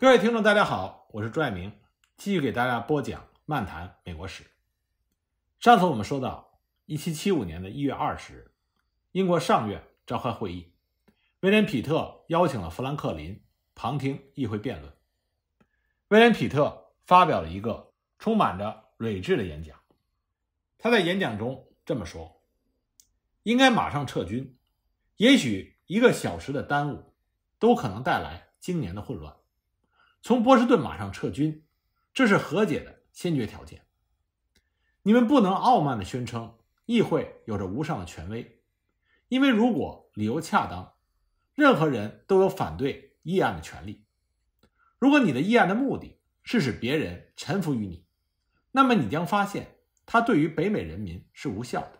各位听众，大家好，我是朱爱明，继续给大家播讲《漫谈美国史》。上次我们说到，一七七五年的一月二十日，英国上院召开会议，威廉·皮特邀请了富兰克林旁听议会辩论。威廉·皮特发表了一个充满着睿智的演讲。他在演讲中这么说：“应该马上撤军，也许一个小时的耽误，都可能带来今年的混乱。”从波士顿马上撤军，这是和解的先决条件。你们不能傲慢的宣称议会有着无上的权威，因为如果理由恰当，任何人都有反对议案的权利。如果你的议案的目的是使别人臣服于你，那么你将发现它对于北美人民是无效的，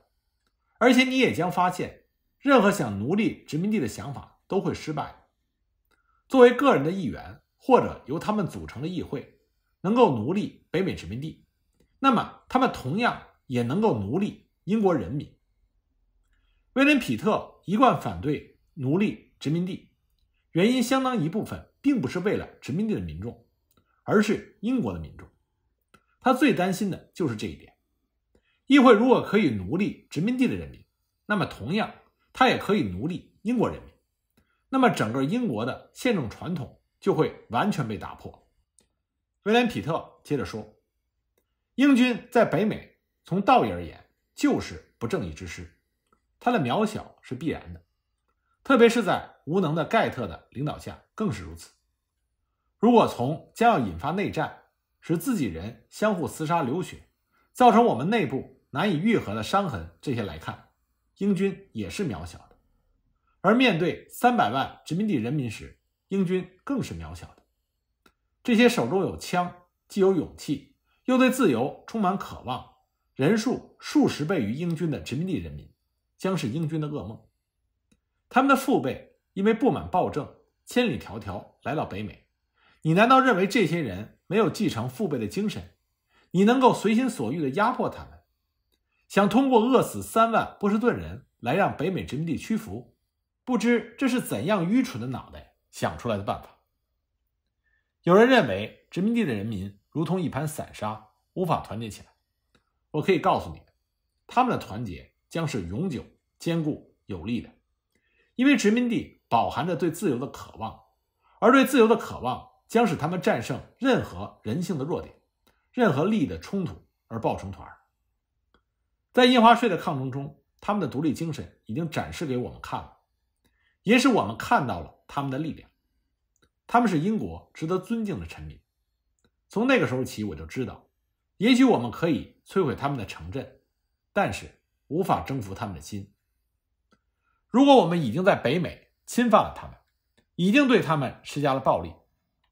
而且你也将发现任何想奴隶殖民地的想法都会失败。作为个人的议员。或者由他们组成的议会能够奴隶北美殖民地，那么他们同样也能够奴隶英国人民。威廉·皮特一贯反对奴隶殖民地，原因相当一部分并不是为了殖民地的民众，而是英国的民众。他最担心的就是这一点：议会如果可以奴隶殖民地的人民，那么同样他也可以奴隶英国人民。那么整个英国的宪政传统。就会完全被打破。威廉·皮特接着说：“英军在北美，从道义而言就是不正义之师，他的渺小是必然的，特别是在无能的盖特的领导下更是如此。如果从将要引发内战，使自己人相互厮杀流血，造成我们内部难以愈合的伤痕这些来看，英军也是渺小的。而面对三百万殖民地人民时，”英军更是渺小的，这些手中有枪、既有勇气又对自由充满渴望、人数数十倍于英军的殖民地人民，将是英军的噩梦。他们的父辈因为不满暴政，千里迢迢来到北美。你难道认为这些人没有继承父辈的精神？你能够随心所欲的压迫他们，想通过饿死三万波士顿人来让北美殖民地屈服？不知这是怎样愚蠢的脑袋！想出来的办法。有人认为殖民地的人民如同一盘散沙，无法团结起来。我可以告诉你，他们的团结将是永久、坚固、有力的，因为殖民地饱含着对自由的渴望，而对自由的渴望将使他们战胜任何人性的弱点、任何利益的冲突，而抱成团。在印花税的抗争中，他们的独立精神已经展示给我们看了，也使我们看到了。他们的力量，他们是英国值得尊敬的臣民。从那个时候起，我就知道，也许我们可以摧毁他们的城镇，但是无法征服他们的心。如果我们已经在北美侵犯了他们，已经对他们施加了暴力，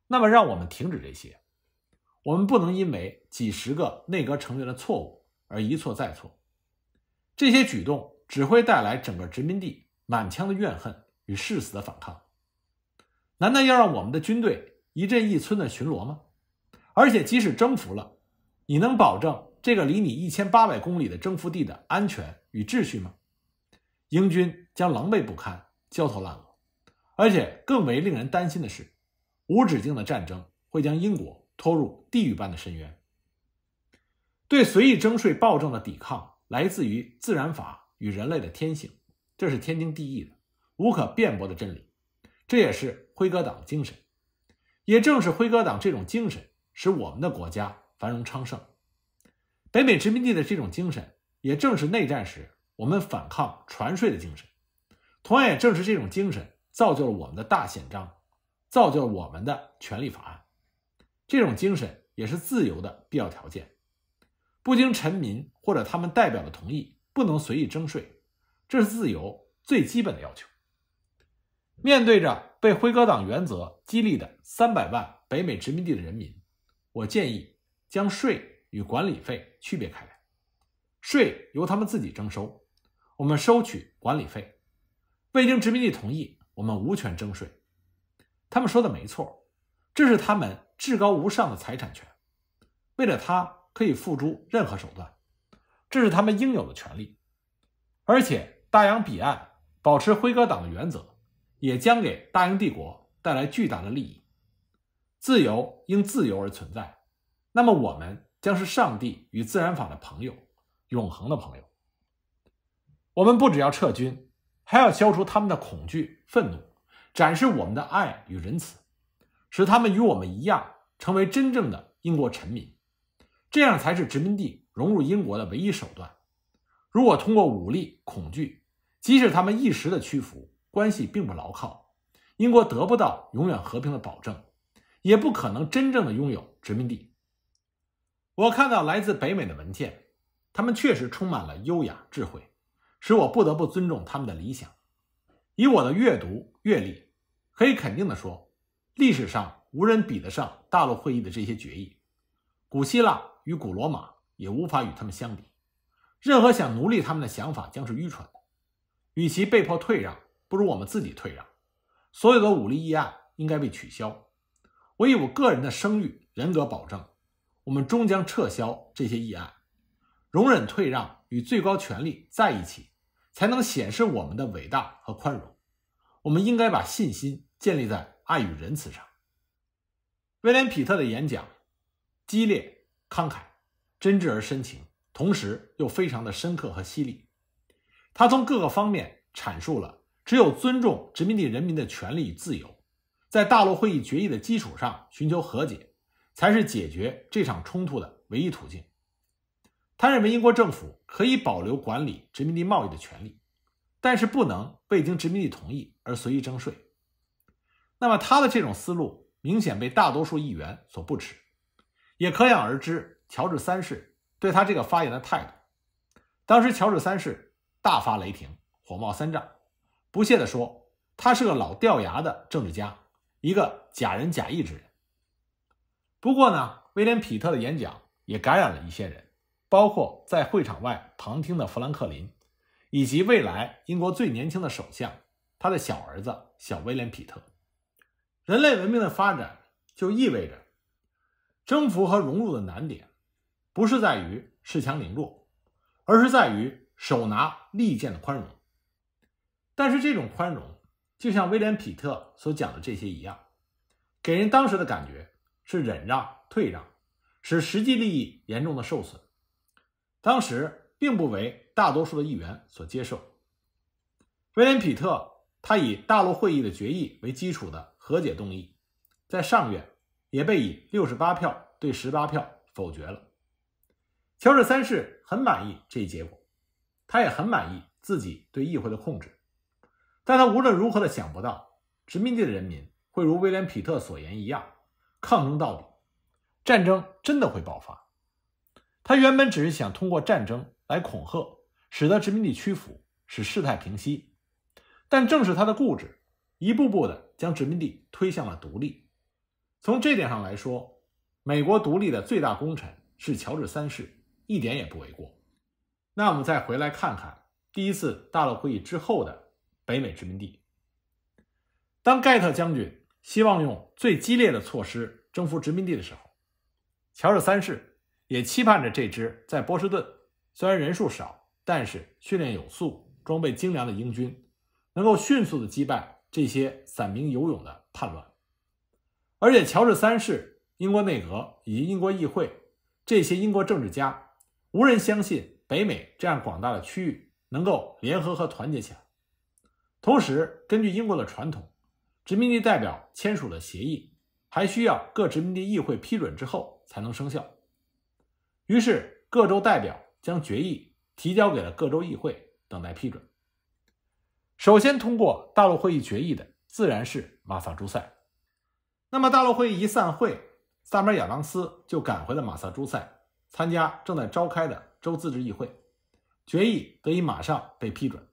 那么让我们停止这些。我们不能因为几十个内阁成员的错误而一错再错。这些举动只会带来整个殖民地满腔的怨恨与誓死的反抗。难道要让我们的军队一阵一村的巡逻吗？而且，即使征服了，你能保证这个离你一千八百公里的征服地的安全与秩序吗？英军将狼狈不堪，焦头烂额。而且更为令人担心的是，无止境的战争会将英国拖入地狱般的深渊。对随意征税暴政的抵抗，来自于自然法与人类的天性，这是天经地义的，无可辩驳的真理。这也是。辉格党的精神，也正是辉格党这种精神使我们的国家繁荣昌盛。北美殖民地的这种精神，也正是内战时我们反抗传税的精神。同样，也正是这种精神造就了我们的大宪章，造就了我们的权利法案。这种精神也是自由的必要条件。不经臣民或者他们代表的同意，不能随意征税，这是自由最基本的要求。面对着。被辉格党原则激励的三百万北美殖民地的人民，我建议将税与管理费区别开来，税由他们自己征收，我们收取管理费。未经殖民地同意，我们无权征税。他们说的没错，这是他们至高无上的财产权，为了他可以付诸任何手段，这是他们应有的权利。而且，大洋彼岸保持辉格党的原则。也将给大英帝国带来巨大的利益。自由因自由而存在，那么我们将是上帝与自然法的朋友，永恒的朋友。我们不只要撤军，还要消除他们的恐惧、愤怒，展示我们的爱与仁慈，使他们与我们一样成为真正的英国臣民。这样才是殖民地融入英国的唯一手段。如果通过武力、恐惧，即使他们一时的屈服。关系并不牢靠，英国得不到永远和平的保证，也不可能真正的拥有殖民地。我看到来自北美的文件，他们确实充满了优雅智慧，使我不得不尊重他们的理想。以我的阅读阅历，可以肯定的说，历史上无人比得上大陆会议的这些决议，古希腊与古罗马也无法与他们相比。任何想奴隶他们的想法将是愚蠢，与其被迫退让。不如我们自己退让，所有的武力议案应该被取消。我以我个人的声誉、人格保证，我们终将撤销这些议案。容忍退让与最高权力在一起，才能显示我们的伟大和宽容。我们应该把信心建立在爱与仁慈上。威廉·皮特的演讲激烈、慷慨、真挚而深情，同时又非常的深刻和犀利。他从各个方面阐述了。只有尊重殖民地人民的权利与自由，在大陆会议决议的基础上寻求和解，才是解决这场冲突的唯一途径。他认为英国政府可以保留管理殖民地贸易的权利，但是不能未经殖民地同意而随意征税。那么，他的这种思路明显被大多数议员所不齿，也可想而知，乔治三世对他这个发言的态度。当时，乔治三世大发雷霆，火冒三丈。不屑地说：“他是个老掉牙的政治家，一个假仁假义之人。”不过呢，威廉·皮特的演讲也感染了一些人，包括在会场外旁听的富兰克林，以及未来英国最年轻的首相他的小儿子小威廉·皮特。人类文明的发展就意味着征服和融入的难点，不是在于恃强凌弱，而是在于手拿利剑的宽容。但是这种宽容，就像威廉·皮特所讲的这些一样，给人当时的感觉是忍让、退让，使实际利益严重的受损。当时并不为大多数的议员所接受。威廉·皮特他以大陆会议的决议为基础的和解动议，在上院也被以六十八票对十八票否决了。乔治三世很满意这一结果，他也很满意自己对议会的控制。但他无论如何的想不到，殖民地的人民会如威廉·皮特所言一样，抗争到底，战争真的会爆发。他原本只是想通过战争来恐吓，使得殖民地屈服，使事态平息。但正是他的固执，一步步的将殖民地推向了独立。从这点上来说，美国独立的最大功臣是乔治三世，一点也不为过。那我们再回来看看第一次大陆会议之后的。北美殖民地。当盖特将军希望用最激烈的措施征服殖民地的时候，乔治三世也期盼着这支在波士顿虽然人数少，但是训练有素、装备精良的英军，能够迅速的击败这些散兵游勇的叛乱。而且，乔治三世、英国内阁以及英国议会这些英国政治家，无人相信北美这样广大的区域能够联合和团结起来。同时，根据英国的传统，殖民地代表签署了协议，还需要各殖民地议会批准之后才能生效。于是，各州代表将决议提交给了各州议会，等待批准。首先通过大陆会议决议的自然是马萨诸塞。那么，大陆会议一散会，萨姆亚当斯就赶回了马萨诸塞，参加正在召开的州自治议会，决议得以马上被批准。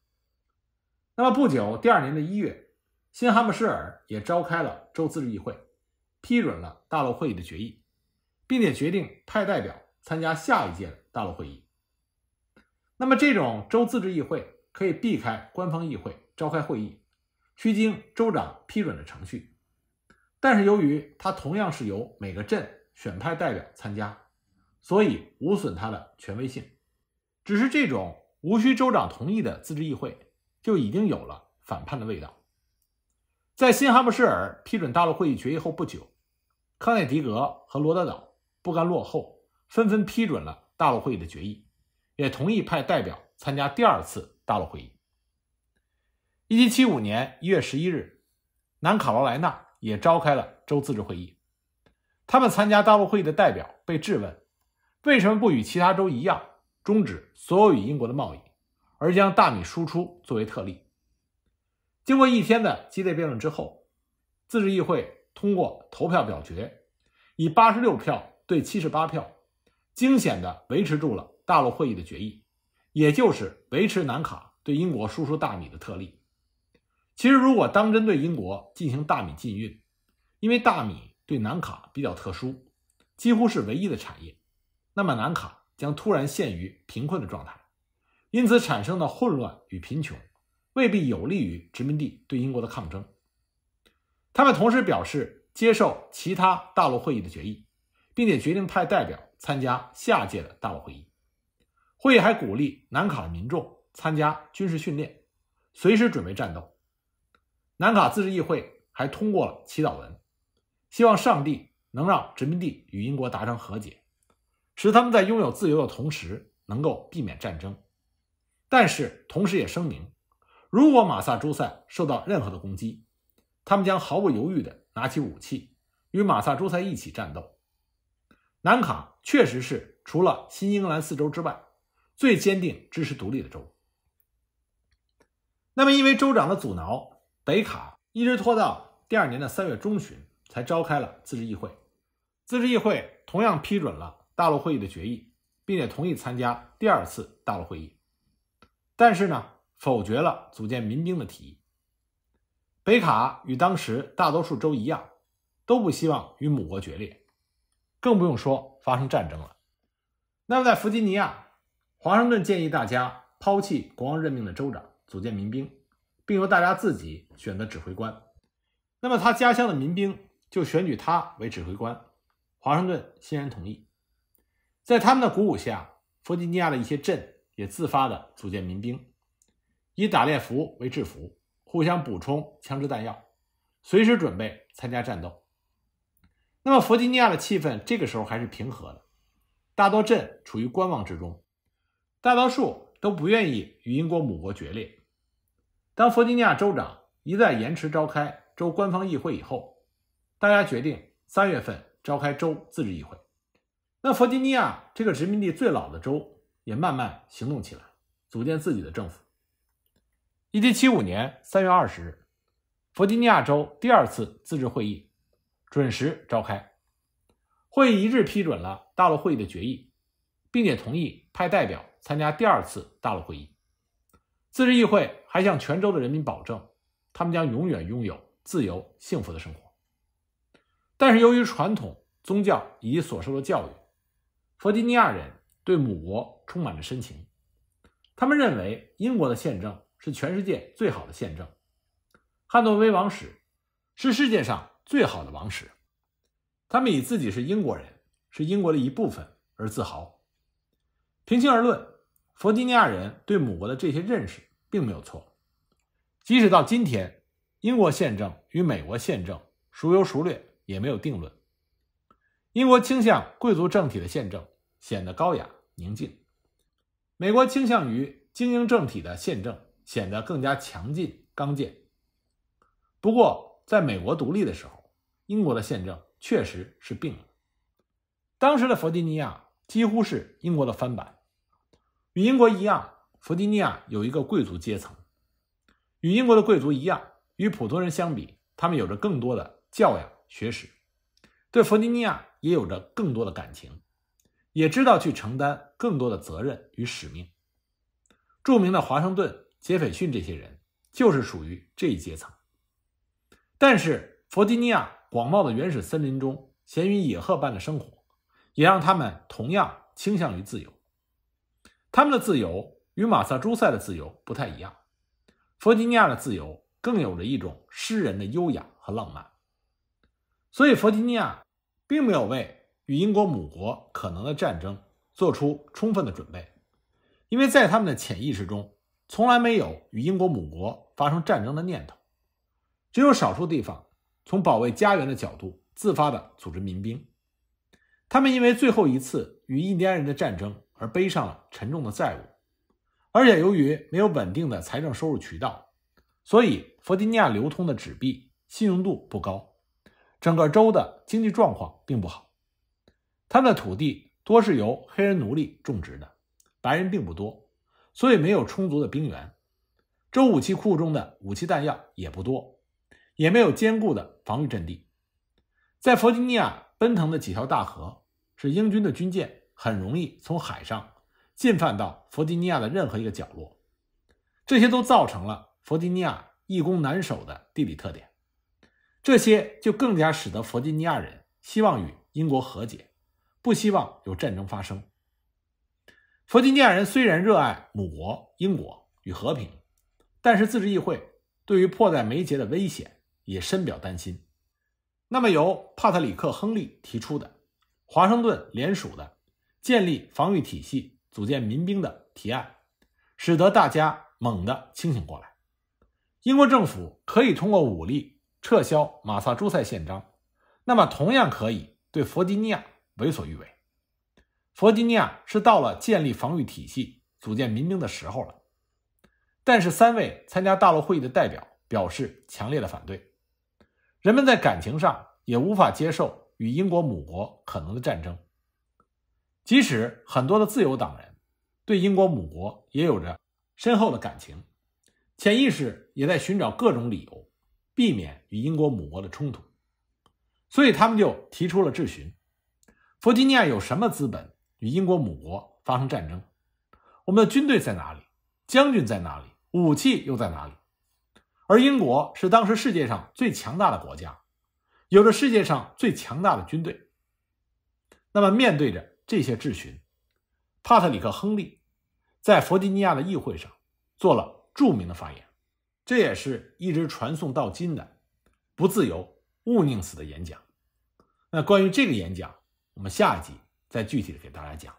那么不久，第二年的一月，新罕布什尔也召开了州自治议会，批准了大陆会议的决议，并且决定派代表参加下一届大陆会议。那么，这种州自治议会可以避开官方议会召开会议，需经州长批准的程序。但是，由于它同样是由每个镇选派代表参加，所以无损它的权威性。只是这种无需州长同意的自治议会。就已经有了反叛的味道。在新罕布什尔批准大陆会议决议后不久，康涅狄格和罗德岛不甘落后，纷纷批准了大陆会议的决议，也同意派代表参加第二次大陆会议。一七七五年一月十一日，南卡罗莱纳也召开了州自治会议，他们参加大陆会议的代表被质问，为什么不与其他州一样终止所有与英国的贸易？而将大米输出作为特例。经过一天的激烈辩论之后，自治议会通过投票表决，以八十六票对七十八票，惊险地维持住了大陆会议的决议，也就是维持南卡对英国输出大米的特例。其实，如果当针对英国进行大米禁运，因为大米对南卡比较特殊，几乎是唯一的产业，那么南卡将突然陷于贫困的状态。因此产生的混乱与贫穷，未必有利于殖民地对英国的抗争。他们同时表示接受其他大陆会议的决议，并且决定派代表参加下届的大陆会议。会议还鼓励南卡的民众参加军事训练，随时准备战斗。南卡自治议会还通过了祈祷文，希望上帝能让殖民地与英国达成和解，使他们在拥有自由的同时能够避免战争。但是，同时也声明，如果马萨诸塞受到任何的攻击，他们将毫不犹豫地拿起武器与马萨诸塞一起战斗。南卡确实是除了新英格兰四州之外最坚定支持独立的州。那么，因为州长的阻挠，北卡一直拖到第二年的三月中旬才召开了自治议会。自治议会同样批准了大陆会议的决议，并且同意参加第二次大陆会议。但是呢，否决了组建民兵的提议。北卡与当时大多数州一样，都不希望与母国决裂，更不用说发生战争了。那么在弗吉尼亚，华盛顿建议大家抛弃国王任命的州长，组建民兵，并由大家自己选择指挥官。那么他家乡的民兵就选举他为指挥官。华盛顿欣然同意。在他们的鼓舞下，弗吉尼亚的一些镇。也自发地组建民兵，以打猎服为制服，互相补充枪支弹药，随时准备参加战斗。那么弗吉尼亚的气氛这个时候还是平和的，大多镇处于观望之中，大多数都不愿意与英国母国决裂。当弗吉尼亚州长一再延迟召开州官方议会以后，大家决定三月份召开州自治议会。那弗吉尼亚这个殖民地最老的州。也慢慢行动起来，组建自己的政府。一七七五年三月二十日，弗吉尼亚州第二次自治会议准时召开，会议一致批准了大陆会议的决议，并且同意派代表参加第二次大陆会议。自治议会还向全州的人民保证，他们将永远拥有自由幸福的生活。但是，由于传统、宗教以及所受的教育，弗吉尼亚人对母国。充满着深情，他们认为英国的宪政是全世界最好的宪政，《汉诺威王室是世界上最好的王室。他们以自己是英国人，是英国的一部分而自豪。平心而论，弗吉尼亚人对母国的这些认识并没有错。即使到今天，英国宪政与美国宪政孰优孰劣也没有定论。英国倾向贵族政体的宪政显得高雅宁静。美国倾向于精英政体的宪政显得更加强劲刚健。不过，在美国独立的时候，英国的宪政确实是病了。当时的弗吉尼亚几乎是英国的翻版，与英国一样，弗吉尼亚有一个贵族阶层，与英国的贵族一样，与普通人相比，他们有着更多的教养学识，对弗吉尼亚也有着更多的感情。也知道去承担更多的责任与使命。著名的华盛顿、杰斐逊这些人就是属于这一阶层。但是，弗吉尼亚广袤的原始森林中闲云野鹤般的生活，也让他们同样倾向于自由。他们的自由与马萨诸塞的自由不太一样，弗吉尼亚的自由更有着一种诗人的优雅和浪漫。所以，弗吉尼亚并没有为。与英国母国可能的战争做出充分的准备，因为在他们的潜意识中从来没有与英国母国发生战争的念头，只有少数地方从保卫家园的角度自发地组织民兵。他们因为最后一次与印第安人的战争而背上了沉重的债务，而且由于没有稳定的财政收入渠道，所以弗吉尼亚流通的纸币信用度不高，整个州的经济状况并不好。他的土地多是由黑人奴隶种植的，白人并不多，所以没有充足的兵源。州武器库中的武器弹药也不多，也没有坚固的防御阵地。在弗吉尼亚奔腾的几条大河，使英军的军舰很容易从海上进犯到弗吉尼亚的任何一个角落。这些都造成了弗吉尼亚易攻难守的地理特点。这些就更加使得弗吉尼亚人希望与英国和解。不希望有战争发生。弗吉尼亚人虽然热爱母国英国与和平，但是自治议会对于迫在眉睫的危险也深表担心。那么由帕特里克·亨利提出的华盛顿联署的建立防御体系、组建民兵的提案，使得大家猛地清醒过来。英国政府可以通过武力撤销马萨诸塞宪章，那么同样可以对弗吉尼亚。为所欲为。弗吉尼亚是到了建立防御体系、组建民兵的时候了，但是三位参加大陆会议的代表表示强烈的反对。人们在感情上也无法接受与英国母国可能的战争，即使很多的自由党人对英国母国也有着深厚的感情，潜意识也在寻找各种理由避免与英国母国的冲突，所以他们就提出了质询。弗吉尼亚有什么资本与英国母国发生战争？我们的军队在哪里？将军在哪里？武器又在哪里？而英国是当时世界上最强大的国家，有着世界上最强大的军队。那么，面对着这些质询，帕特里克·亨利在弗吉尼亚的议会上做了著名的发言，这也是一直传颂到今的“不自由，勿宁死”的演讲。那关于这个演讲？我们下一集再具体的给大家讲。